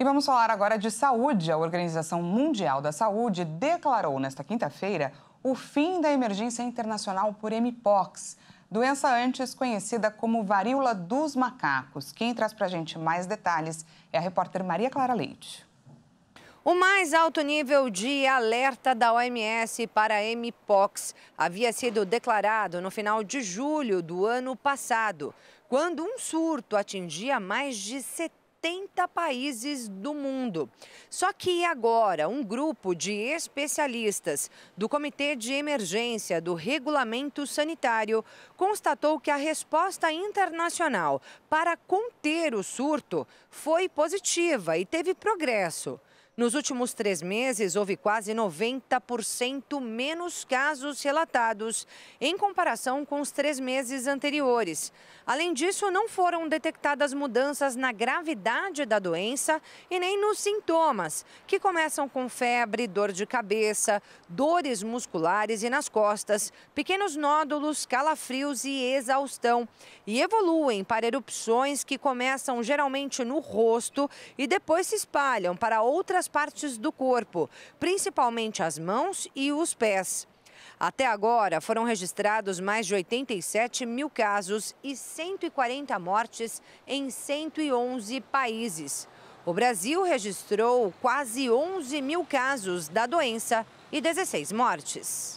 E vamos falar agora de saúde. A Organização Mundial da Saúde declarou nesta quinta-feira o fim da emergência internacional por Mpox, doença antes conhecida como varíola dos macacos. Quem traz para a gente mais detalhes é a repórter Maria Clara Leite. O mais alto nível de alerta da OMS para a Mpox havia sido declarado no final de julho do ano passado, quando um surto atingia mais de 70 70 países do mundo. Só que agora, um grupo de especialistas do Comitê de Emergência do Regulamento Sanitário constatou que a resposta internacional para conter o surto foi positiva e teve progresso. Nos últimos três meses, houve quase 90% menos casos relatados, em comparação com os três meses anteriores. Além disso, não foram detectadas mudanças na gravidade da doença e nem nos sintomas, que começam com febre, dor de cabeça, dores musculares e nas costas, pequenos nódulos, calafrios e exaustão. E evoluem para erupções que começam geralmente no rosto e depois se espalham para outras partes do corpo, principalmente as mãos e os pés. Até agora, foram registrados mais de 87 mil casos e 140 mortes em 111 países. O Brasil registrou quase 11 mil casos da doença e 16 mortes.